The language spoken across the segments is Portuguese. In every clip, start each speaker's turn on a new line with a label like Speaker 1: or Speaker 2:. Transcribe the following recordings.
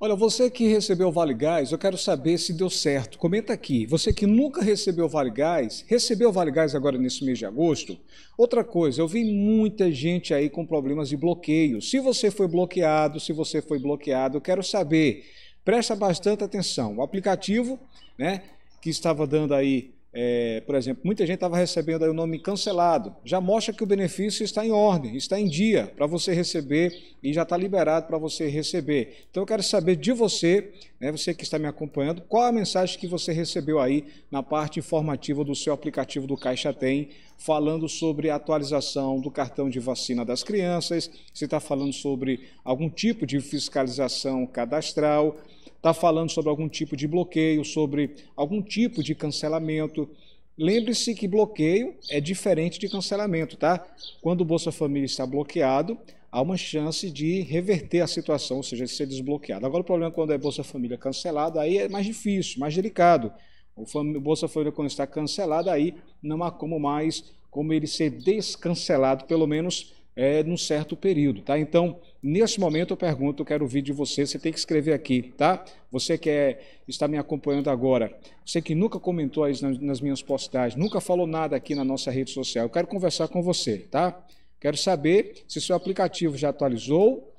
Speaker 1: Olha, você que recebeu o Vale Gás, eu quero saber se deu certo. Comenta aqui. Você que nunca recebeu o Vale Gás, recebeu o Vale Gás agora nesse mês de agosto? Outra coisa, eu vi muita gente aí com problemas de bloqueio. Se você foi bloqueado, se você foi bloqueado, eu quero saber. Presta bastante atenção. O aplicativo, né, que estava dando aí é, por exemplo, muita gente estava recebendo o nome cancelado, já mostra que o benefício está em ordem, está em dia para você receber e já está liberado para você receber. Então eu quero saber de você, né, você que está me acompanhando, qual a mensagem que você recebeu aí na parte informativa do seu aplicativo do Caixa Tem, falando sobre a atualização do cartão de vacina das crianças, você está falando sobre algum tipo de fiscalização cadastral está falando sobre algum tipo de bloqueio, sobre algum tipo de cancelamento. Lembre-se que bloqueio é diferente de cancelamento, tá? Quando o Bolsa Família está bloqueado, há uma chance de reverter a situação, ou seja, de ser desbloqueado. Agora, o problema é quando é Bolsa Família cancelado, aí é mais difícil, mais delicado. O Bolsa Família, quando está cancelado, aí não há como mais como ele ser descancelado, pelo menos é, num certo período, tá? Então, nesse momento eu pergunto, eu quero ouvir de você, você tem que escrever aqui, tá? Você que é, está me acompanhando agora, você que nunca comentou nas, nas minhas postagens, nunca falou nada aqui na nossa rede social, eu quero conversar com você, tá? Quero saber se seu aplicativo já atualizou,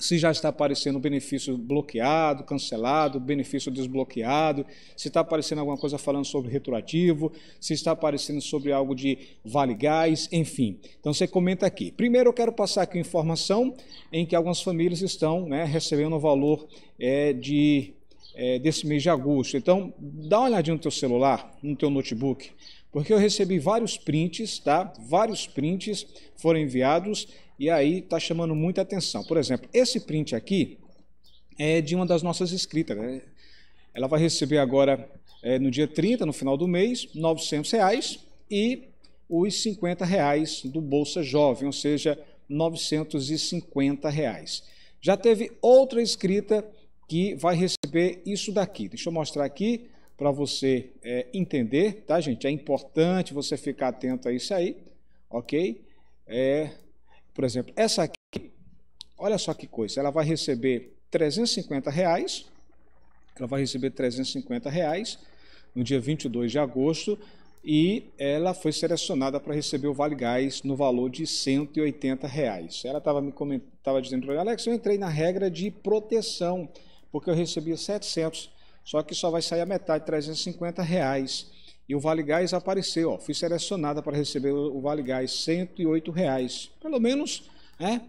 Speaker 1: se já está aparecendo benefício bloqueado, cancelado, benefício desbloqueado, se está aparecendo alguma coisa falando sobre retroativo, se está aparecendo sobre algo de vale gás, enfim. Então você comenta aqui. Primeiro eu quero passar aqui informação em que algumas famílias estão né, recebendo o valor é, de, é, desse mês de agosto. Então dá uma olhadinha no teu celular, no teu notebook, porque eu recebi vários prints, tá? Vários prints foram enviados e aí está chamando muita atenção. Por exemplo, esse print aqui é de uma das nossas escritas. Né? Ela vai receber agora, é, no dia 30, no final do mês, R$ 900 reais e os R$ reais do Bolsa Jovem, ou seja, 950 reais. Já teve outra escrita que vai receber isso daqui. Deixa eu mostrar aqui para você é, entender, tá, gente? É importante você ficar atento a isso aí, ok? É, por exemplo, essa aqui, olha só que coisa, ela vai receber 350 reais, ela vai receber 350 reais no dia 22 de agosto e ela foi selecionada para receber o Vale Gás no valor de 180 reais. Ela estava me comentava dizendo para Alex, eu entrei na regra de proteção porque eu recebia 700, só que só vai sair a metade, 350 reais. E o Vale Gás apareceu, ó, fui selecionada para receber o Vale Gás, R$ reais. Pelo menos, né,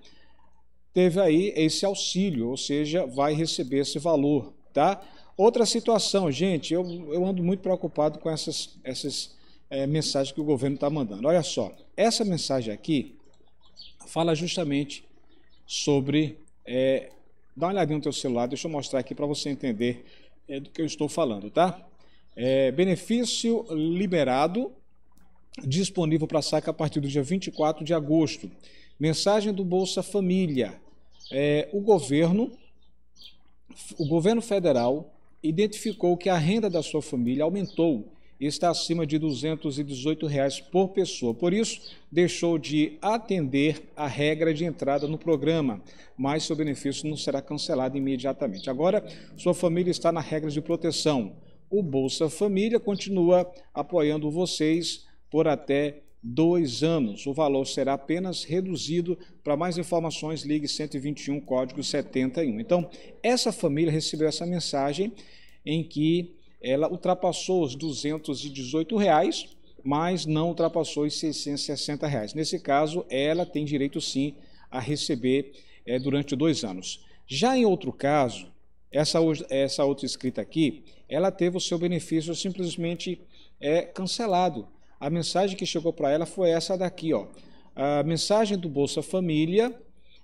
Speaker 1: teve aí esse auxílio, ou seja, vai receber esse valor, tá? Outra situação, gente, eu, eu ando muito preocupado com essas, essas é, mensagens que o governo está mandando. Olha só, essa mensagem aqui fala justamente sobre... É, dá uma olhadinha no teu celular, deixa eu mostrar aqui para você entender é, do que eu estou falando, tá? É, benefício liberado, disponível para saca a partir do dia 24 de agosto. Mensagem do Bolsa Família. É, o governo, o governo federal identificou que a renda da sua família aumentou e está acima de R$ 218 reais por pessoa. Por isso, deixou de atender a regra de entrada no programa, mas seu benefício não será cancelado imediatamente. Agora, sua família está na regra de proteção o Bolsa Família continua apoiando vocês por até dois anos. O valor será apenas reduzido. Para mais informações, ligue 121, código 71. Então, essa família recebeu essa mensagem em que ela ultrapassou os 218 reais, mas não ultrapassou os 660 reais. Nesse caso, ela tem direito sim a receber é, durante dois anos. Já em outro caso, essa, essa outra escrita aqui, ela teve o seu benefício simplesmente é, cancelado. A mensagem que chegou para ela foi essa daqui, ó. A mensagem do Bolsa Família,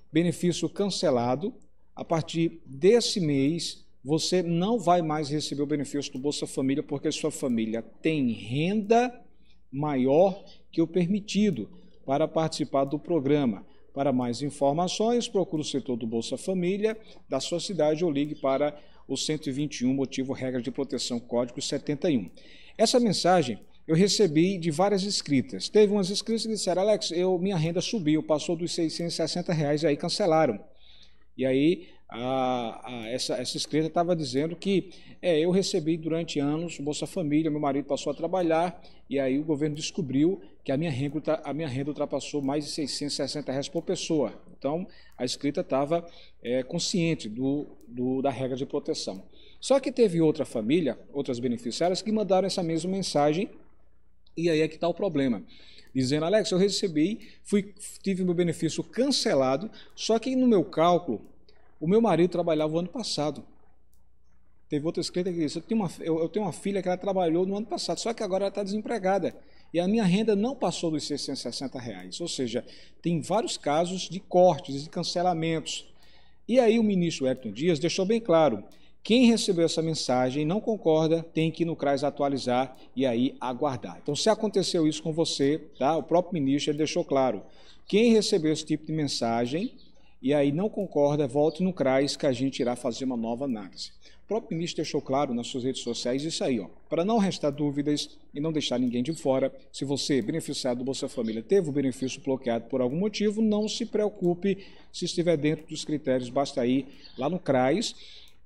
Speaker 1: benefício cancelado. A partir desse mês, você não vai mais receber o benefício do Bolsa Família porque sua família tem renda maior que o permitido para participar do programa. Para mais informações, procure o setor do Bolsa Família da sua cidade ou ligue para o 121 motivo regra de proteção código 71. Essa mensagem eu recebi de várias escritas. Teve umas escritas que disseram, Alex, eu, minha renda subiu, passou dos 660 reais, aí cancelaram. E aí a, a essa, essa escrita estava dizendo que é, eu recebi durante anos Bolsa Família, meu marido passou a trabalhar e aí o governo descobriu que a minha renda, a minha renda ultrapassou mais de 660 reais por pessoa. Então a escrita estava é, consciente do, do, da regra de proteção. Só que teve outra família, outras beneficiárias, que mandaram essa mesma mensagem e aí é que está o problema dizendo: Alex, eu recebi, fui, tive meu benefício cancelado, só que no meu cálculo o meu marido trabalhava o ano passado. Teve outra escrita que disse, eu tenho, uma, eu, eu tenho uma filha que ela trabalhou no ano passado, só que agora ela está desempregada. E a minha renda não passou dos 660 reais. Ou seja, tem vários casos de cortes, de cancelamentos. E aí o ministro Ayrton Dias deixou bem claro, quem recebeu essa mensagem e não concorda, tem que ir no CRAS atualizar e aí aguardar. Então, se aconteceu isso com você, tá? o próprio ministro deixou claro, quem recebeu esse tipo de mensagem e aí não concorda, volte no CRAS que a gente irá fazer uma nova análise. O próprio ministro deixou claro nas suas redes sociais isso aí, ó. Para não restar dúvidas e não deixar ninguém de fora, se você, é beneficiado do Bolsa Família, teve o benefício bloqueado por algum motivo, não se preocupe se estiver dentro dos critérios, basta ir lá no CRAS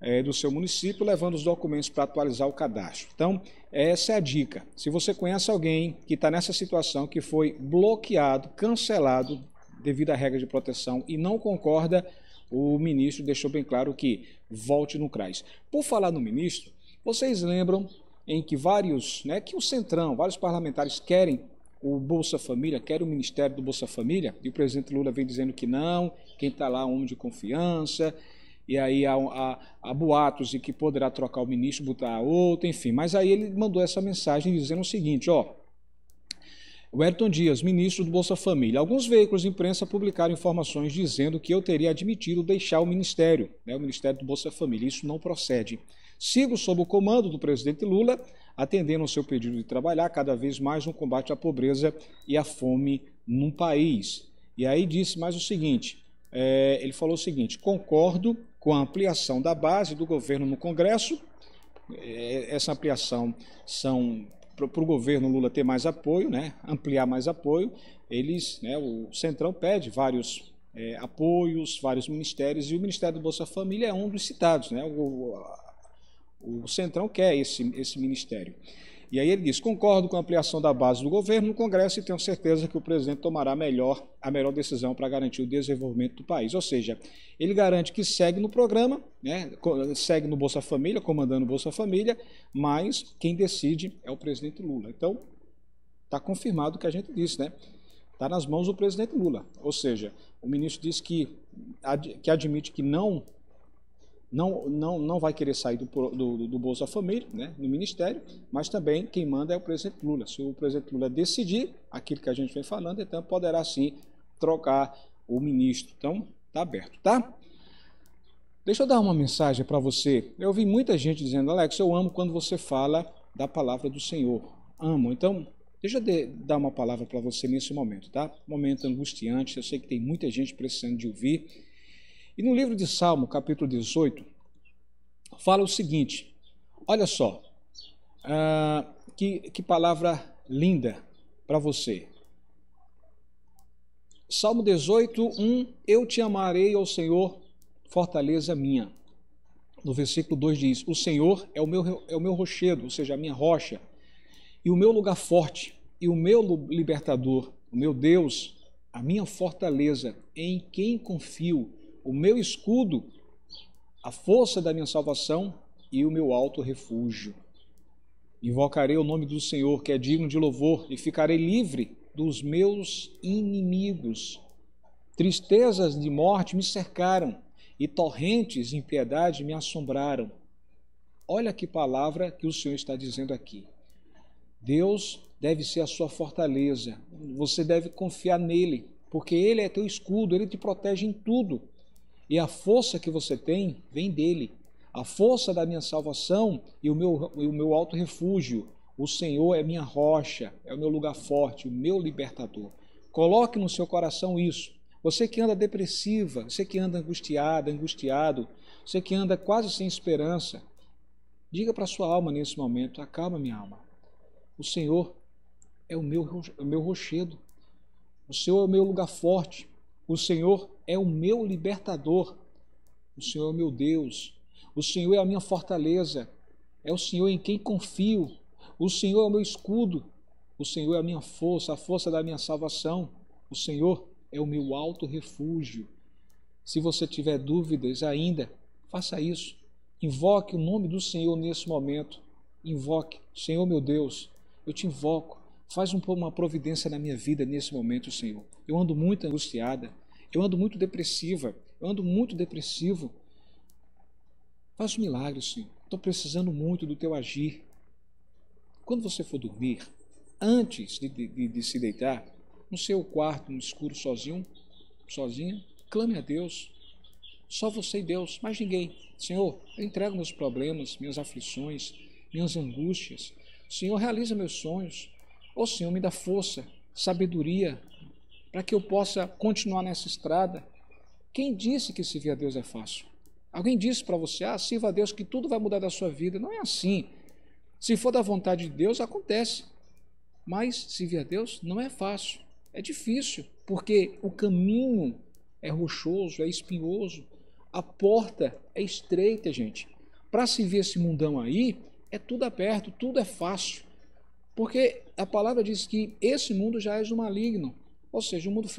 Speaker 1: é, do seu município, levando os documentos para atualizar o cadastro. Então, essa é a dica. Se você conhece alguém que está nessa situação, que foi bloqueado, cancelado devida regra de proteção e não concorda, o ministro deixou bem claro que volte no CRAS. Por falar no ministro, vocês lembram em que vários, né, que o Centrão, vários parlamentares querem o Bolsa Família, querem o Ministério do Bolsa Família, e o presidente Lula vem dizendo que não, quem está lá é um homem de confiança, e aí há, há, há, boatos de que poderá trocar o ministro, botar outro, enfim. Mas aí ele mandou essa mensagem dizendo o seguinte, ó, o Ayrton Dias, ministro do Bolsa Família. Alguns veículos de imprensa publicaram informações dizendo que eu teria admitido deixar o ministério, né, o Ministério do Bolsa Família. Isso não procede. Sigo sob o comando do presidente Lula, atendendo ao seu pedido de trabalhar cada vez mais no combate à pobreza e à fome no país. E aí disse mais o seguinte: é, ele falou o seguinte: concordo com a ampliação da base do governo no Congresso. Eh, essa ampliação são para o governo Lula ter mais apoio, né, ampliar mais apoio, eles, né, o Centrão pede vários é, apoios, vários ministérios, e o Ministério do Bolsa Família é um dos citados. Né, o, o Centrão quer esse, esse ministério. E aí ele diz: concordo com a ampliação da base do governo no Congresso e tenho certeza que o presidente tomará melhor, a melhor decisão para garantir o desenvolvimento do país. Ou seja, ele garante que segue no programa, né, segue no Bolsa Família, comandando o Bolsa Família, mas quem decide é o presidente Lula. Então, está confirmado o que a gente disse, né? Está nas mãos do presidente Lula. Ou seja, o ministro disse que, que admite que não não, não, não vai querer sair do, do, do Bolsa Família, né, no Ministério, mas também quem manda é o presidente Lula. Se o presidente Lula decidir aquilo que a gente vem falando, então poderá sim trocar o ministro. Então, está aberto, tá? Deixa eu dar uma mensagem para você. Eu ouvi muita gente dizendo, Alex, eu amo quando você fala da palavra do Senhor. Amo. Então, deixa eu de, dar uma palavra para você nesse momento, tá? Momento angustiante, eu sei que tem muita gente precisando de ouvir. E no livro de Salmo, capítulo 18, fala o seguinte: olha só, ah, que, que palavra linda para você. Salmo 18, 1: Eu te amarei, ó Senhor, fortaleza minha. No versículo 2 diz: O Senhor é o, meu, é o meu rochedo, ou seja, a minha rocha, e o meu lugar forte, e o meu libertador, o meu Deus, a minha fortaleza, em quem confio o meu escudo, a força da minha salvação e o meu alto refúgio. Invocarei o nome do Senhor, que é digno de louvor, e ficarei livre dos meus inimigos. Tristezas de morte me cercaram, e torrentes de impiedade me assombraram. Olha que palavra que o Senhor está dizendo aqui. Deus deve ser a sua fortaleza. Você deve confiar nele, porque ele é teu escudo, ele te protege em tudo. E a força que você tem vem dele. A força da minha salvação e o meu, e o meu alto refúgio. O Senhor é minha rocha, é o meu lugar forte, o meu libertador. Coloque no seu coração isso. Você que anda depressiva, você que anda angustiada, angustiado, você que anda quase sem esperança, diga para sua alma nesse momento: acalma minha alma. O Senhor é o meu, o meu rochedo. O Senhor é o meu lugar forte. O Senhor é o meu libertador. O Senhor é o meu Deus. O Senhor é a minha fortaleza. É o Senhor em quem confio. O Senhor é o meu escudo. O Senhor é a minha força, a força da minha salvação. O Senhor é o meu alto refúgio. Se você tiver dúvidas ainda, faça isso. Invoque o nome do Senhor nesse momento. Invoque, Senhor meu Deus, eu te invoco. Faz uma providência na minha vida nesse momento, Senhor. Eu ando muito angustiada. Eu ando muito depressiva, eu ando muito depressivo. Faz um milagre, Senhor. Estou precisando muito do teu agir. Quando você for dormir, antes de, de, de se deitar, no seu quarto, no escuro, sozinho, sozinha, clame a Deus. Só você e Deus, mais ninguém. Senhor, eu entrego meus problemas, minhas aflições, minhas angústias. Senhor, realiza meus sonhos. Ô oh, Senhor, me dá força, sabedoria, para que eu possa continuar nessa estrada. Quem disse que servir a Deus é fácil? Alguém disse para você, ah, sirva a Deus que tudo vai mudar da sua vida. Não é assim. Se for da vontade de Deus, acontece. Mas servir a Deus não é fácil, é difícil, porque o caminho é rochoso, é espinhoso, a porta é estreita, gente. Para servir esse mundão aí, é tudo aberto, tudo é fácil. Porque a palavra diz que esse mundo já é do maligno. Ou seja, o mundo,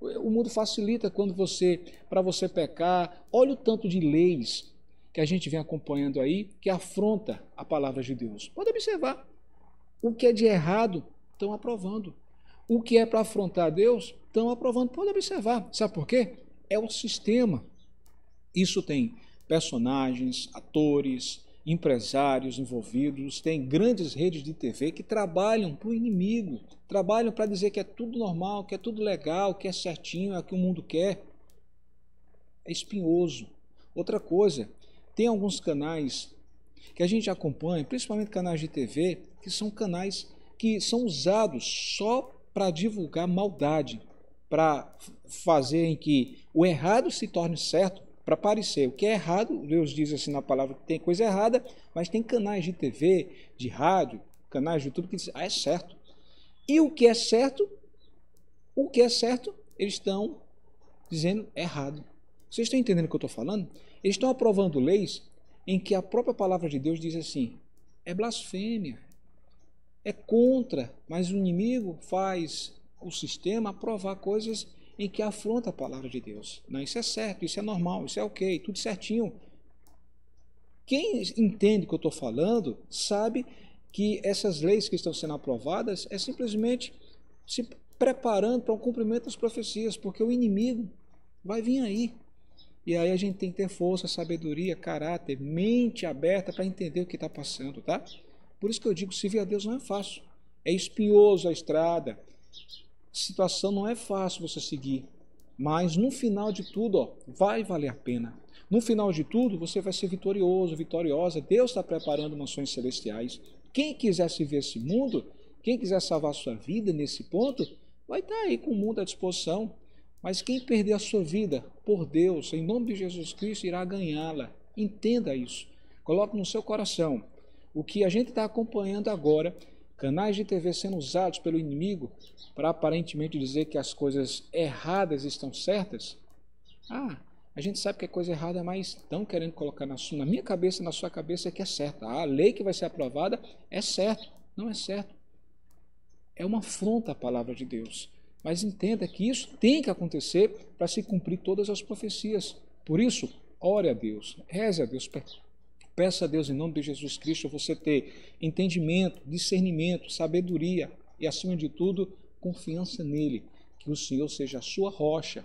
Speaker 1: o mundo facilita quando você, para você pecar. Olha o tanto de leis que a gente vem acompanhando aí que afronta a palavra de Deus. Pode observar. O que é de errado, estão aprovando. O que é para afrontar Deus, estão aprovando. Pode observar. Sabe por quê? É o sistema. Isso tem personagens, atores, empresários envolvidos, tem grandes redes de TV que trabalham para o inimigo, trabalham para dizer que é tudo normal, que é tudo legal, que é certinho, é o que o mundo quer. É espinhoso. Outra coisa, tem alguns canais que a gente acompanha, principalmente canais de TV, que são canais que são usados só para divulgar maldade, para fazer em que o errado se torne certo para aparecer. O que é errado, Deus diz assim na palavra que tem coisa errada, mas tem canais de TV, de rádio, canais de YouTube que dizem, ah, é certo. E o que é certo, o que é certo, eles estão dizendo errado. Vocês estão entendendo o que eu estou falando? Eles estão aprovando leis em que a própria palavra de Deus diz assim: é blasfêmia, é contra, mas o inimigo faz o sistema aprovar coisas em que afronta a palavra de Deus. Não, isso é certo, isso é normal, isso é ok, tudo certinho. Quem entende o que eu estou falando sabe que essas leis que estão sendo aprovadas é simplesmente se preparando para o cumprimento das profecias, porque o inimigo vai vir aí. E aí a gente tem que ter força, sabedoria, caráter, mente aberta para entender o que está passando, tá? Por isso que eu digo, servir a Deus não é fácil. É espinhoso a estrada, situação não é fácil você seguir, mas no final de tudo, ó, vai valer a pena. No final de tudo, você vai ser vitorioso, vitoriosa. Deus está preparando mansões celestiais. Quem quiser se ver esse mundo, quem quiser salvar sua vida nesse ponto, vai estar tá aí com o mundo à disposição. Mas quem perder a sua vida por Deus, em nome de Jesus Cristo, irá ganhá-la. Entenda isso. Coloque no seu coração. O que a gente está acompanhando agora canais de TV sendo usados pelo inimigo para aparentemente dizer que as coisas erradas estão certas. Ah, a gente sabe que é coisa errada, mas estão querendo colocar na, sua, na minha cabeça, na sua cabeça, que é certa. Ah, a lei que vai ser aprovada é certa. Não é certo. É uma afronta à palavra de Deus. Mas entenda que isso tem que acontecer para se cumprir todas as profecias. Por isso, ore a Deus, reze a Deus, peço a Deus, em nome de Jesus Cristo, você ter entendimento, discernimento, sabedoria e, acima de tudo, confiança nele. Que o Senhor seja a sua rocha.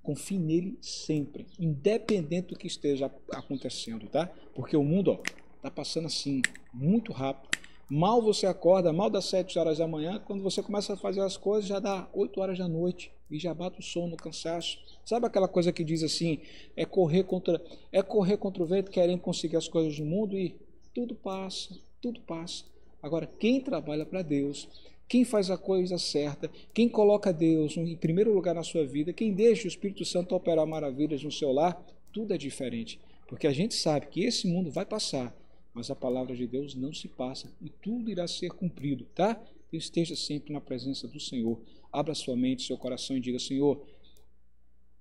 Speaker 1: Confie nele sempre, independente do que esteja acontecendo, tá? Porque o mundo, ó, está passando assim, muito rápido. Mal você acorda, mal das 7 horas da manhã, quando você começa a fazer as coisas, já dá 8 horas da noite e já bate o sono, o cansaço. Sabe aquela coisa que diz assim, é correr contra, é correr contra o vento, querendo conseguir as coisas do mundo e tudo passa, tudo passa. Agora, quem trabalha para Deus, quem faz a coisa certa, quem coloca Deus em primeiro lugar na sua vida, quem deixa o Espírito Santo operar maravilhas no seu lar, tudo é diferente. Porque a gente sabe que esse mundo vai passar, mas a palavra de Deus não se passa e tudo irá ser cumprido, tá? Esteja sempre na presença do Senhor. Abra sua mente, seu coração e diga: Senhor,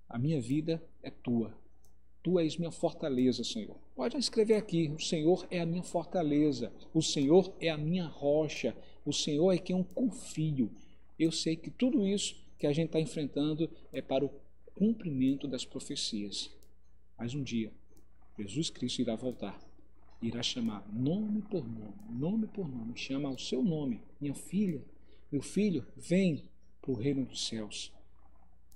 Speaker 1: a minha vida é tua. Tu és minha fortaleza, Senhor. Pode escrever aqui: O Senhor é a minha fortaleza. O Senhor é a minha rocha. O Senhor é quem eu confio. Eu sei que tudo isso que a gente está enfrentando é para o cumprimento das profecias. Mas um dia, Jesus Cristo irá voltar irá chamar nome por nome, nome por nome, chama o seu nome, minha filha, meu filho, vem para o reino dos céus.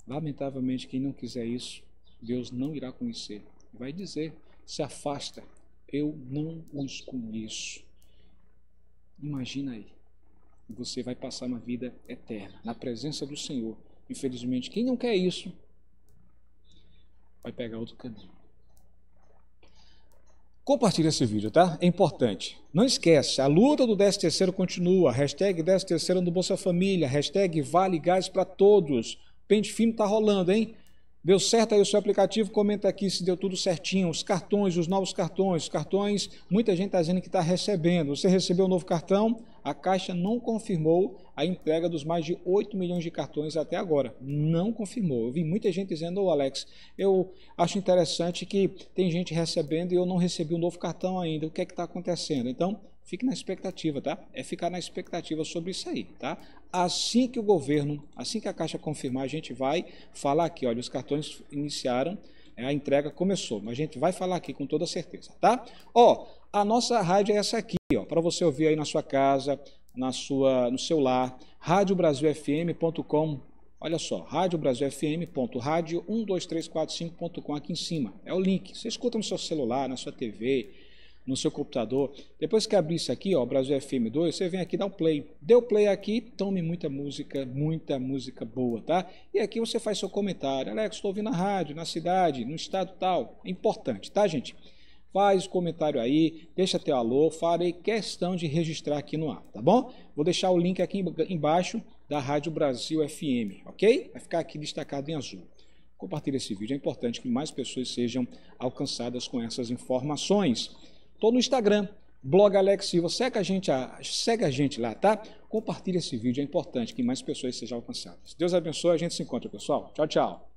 Speaker 1: Lamentavelmente, quem não quiser isso, Deus não irá conhecer. Vai dizer: se afasta, eu não os conheço. Imagina aí, você vai passar uma vida eterna na presença do Senhor. Infelizmente, quem não quer isso vai pegar outro caminho. Compartilhe esse vídeo, tá? É importante. Não esquece, a luta do 13 terceiro continua. Hashtag 13 terceiro no Bolsa Família, hashtag Vale Gás para Todos. Pente fino tá rolando, hein? Deu certo aí o seu aplicativo? Comenta aqui se deu tudo certinho. Os cartões, os novos cartões, cartões, muita gente está dizendo que está recebendo. Você recebeu o um novo cartão? A Caixa não confirmou a entrega dos mais de 8 milhões de cartões até agora. Não confirmou. Eu vi muita gente dizendo, ô oh, Alex, eu acho interessante que tem gente recebendo e eu não recebi o um novo cartão ainda. O que é que está acontecendo? Então, Fique na expectativa, tá? É ficar na expectativa sobre isso aí, tá? Assim que o governo, assim que a Caixa confirmar, a gente vai falar aqui, olha, os cartões iniciaram, é, a entrega começou, mas a gente vai falar aqui com toda certeza, tá? Ó, a nossa rádio é essa aqui, ó, para você ouvir aí na sua casa, na sua, no seu lar, radiobrasilfm.com Olha só, radiobrasilfm.radio12345.com aqui em cima. É o link. Você escuta no seu celular, na sua TV, no seu computador. Depois que abrir isso aqui, ó, Brasil FM 2, você vem aqui dar o um play. Deu play aqui, tome muita música, muita música boa, tá? E aqui você faz seu comentário. Alex, estou ouvindo na rádio, na cidade, no estado tal. É importante, tá, gente? Faz o comentário aí, deixa teu alô, farei questão de registrar aqui no ar, tá bom? Vou deixar o link aqui embaixo da Rádio Brasil FM, ok? Vai ficar aqui destacado em azul. Compartilhe esse vídeo, é importante que mais pessoas sejam alcançadas com essas informações. Estou no Instagram, blog Alex Silva. Segue a gente, segue a gente lá, tá? Compartilha esse vídeo, é importante que mais pessoas sejam alcançadas. Deus abençoe, a gente se encontra, pessoal. Tchau, tchau.